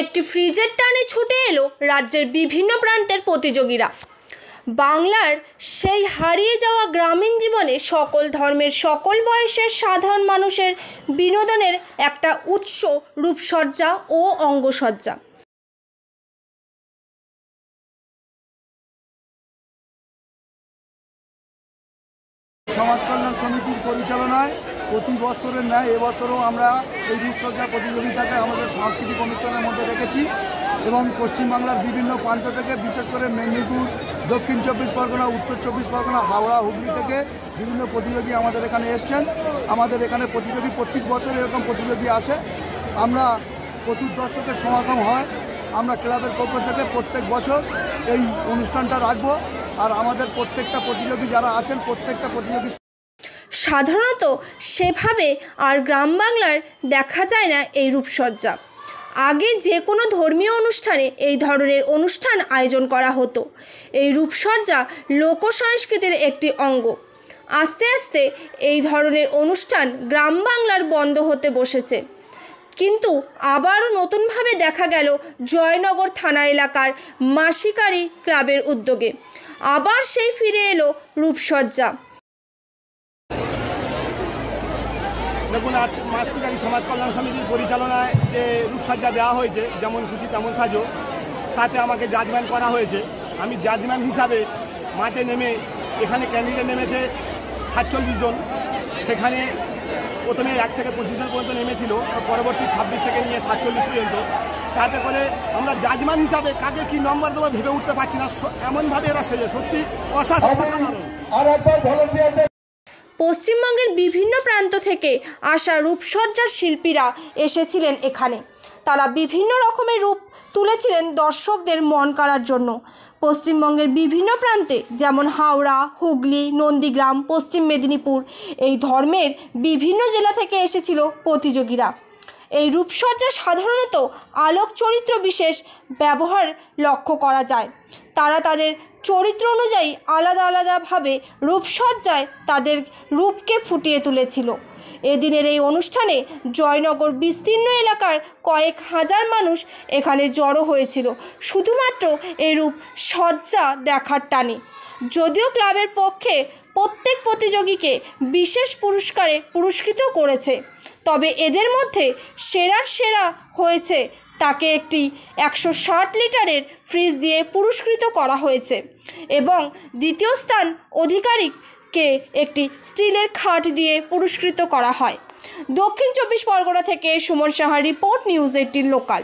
একটি ফ্রিজের টানে ছুটে এলো রাজ্যের বিভিন্ন প্রান্তের প্রতিযোগীরা বাংলার সেই হারিয়ে যাওয়া গ্রামীণ জীবনে সকল ধর্মের সকল বয়সের সাধারণ মানুষের বিনোদনের একটা উৎস রূপসজ্জা ও অঙ্গসজ্জা সমাজ কল্যাণ সমিতির পরিচালনায় প্রতি বছরের ন্যায় এবছরও আমরা এই রূপসজ্জা প্রতিযোগিতাকে আমাদের সাংস্কৃতিক অনুষ্ঠানের মধ্যে রেখেছি এবং পশ্চিমবাংলার বিভিন্ন প্রান্ত থেকে বিশেষ করে মেদিনীপুর দক্ষিণ চব্বিশ পরগনা উত্তর চব্বিশ পরগনা হাওড়া হুগলি থেকে বিভিন্ন প্রতিযোগী আমাদের এখানে এসছেন আমাদের এখানে প্রতিযোগী প্রত্যেক বছর এরকম প্রতিযোগী আসে আমরা প্রচুর দর্শকের সমাগম হয় আমরা ক্লাবের পক্ষ থেকে প্রত্যেক বছর এই অনুষ্ঠানটা রাখবো আর আমাদের প্রত্যেকটা প্রতিযোগী যারা আছেন প্রত্যেকটা প্রতিযোগী সাধারণত সেভাবে আর গ্রাম বাংলার দেখা যায় না এই রূপসজ্জা আগে যে কোনো ধর্মীয় অনুষ্ঠানে এই ধরনের অনুষ্ঠান আয়োজন করা হতো এই রূপসজ্জা লোক সংস্কৃতির একটি অঙ্গ আস্তে আস্তে এই ধরনের অনুষ্ঠান গ্রাম বাংলার বন্ধ হতে বসেছে কিন্তু আবারও নতুনভাবে দেখা গেল জয়নগর থানা এলাকার মাসিকারি ক্লাবের উদ্যোগে আবার সেই ফিরে এলো রূপসজ্জা দেখুন আজ মাসটিকারী সমাজ কল্যাণ সমিতির পরিচালনায় যে রূপসজ্জা দেওয়া হয়েছে যেমন খুশি তেমন সাজো তাতে আমাকে জাজম্যান করা হয়েছে আমি জাজম্যান হিসাবে মাঠে নেমে এখানে ক্যান্ডিডেট নেমেছে সাতচল্লিশ জন সেখানে প্রথমে এক থেকে পঁচিশ পর্যন্ত নেমেছিল পরবর্তী ছাব্বিশ থেকে নিয়ে সাতচল্লিশ পর্যন্ত তাতে করে আমরা জাজমান হিসাবে কাকে কি নম্বর দেবো ভেবে উঠতে পারছি না এমনভাবে এরা সেজে সত্যি অসাধারণ অসাধারণ পশ্চিমবঙ্গের বিভিন্ন প্রান্ত থেকে আসা রূপসজ্জার শিল্পীরা এসেছিলেন এখানে তারা বিভিন্ন রকমের রূপ তুলেছিলেন দর্শকদের মন করার জন্য পশ্চিমবঙ্গের বিভিন্ন প্রান্তে যেমন হাওড়া হুগলি নন্দীগ্রাম পশ্চিম মেদিনীপুর এই ধর্মের বিভিন্ন জেলা থেকে এসেছিল প্রতিযোগীরা এই রূপসজ্জা সাধারণত আলোক চরিত্র বিশেষ ব্যবহার লক্ষ্য করা যায় তারা তাদের চরিত্র অনুযায়ী আলাদা আলাদাভাবে রূপসজ্জায় তাদের রূপকে ফুটিয়ে তুলেছিল এদিনের এই অনুষ্ঠানে জয়নগর বিস্তীর্ণ এলাকার কয়েক হাজার মানুষ এখানে জড়ো হয়েছিল শুধুমাত্র এরূপ সজ্জা দেখার টানে যদিও ক্লাবের পক্ষে প্রত্যেক প্রতিযোগীকে বিশেষ পুরস্কারে পুরস্কৃত করেছে তবে এদের মধ্যে সেরার সেরা হয়েছে তাকে একটি একশো ষাট লিটারের ফ্রিজ দিয়ে পুরস্কৃত করা হয়েছে এবং দ্বিতীয় স্থান অধিকারীকে একটি স্টিলের খাট দিয়ে পুরস্কৃত করা হয় দক্ষিণ চব্বিশ পরগনা থেকে Suman Saha report news eighteen local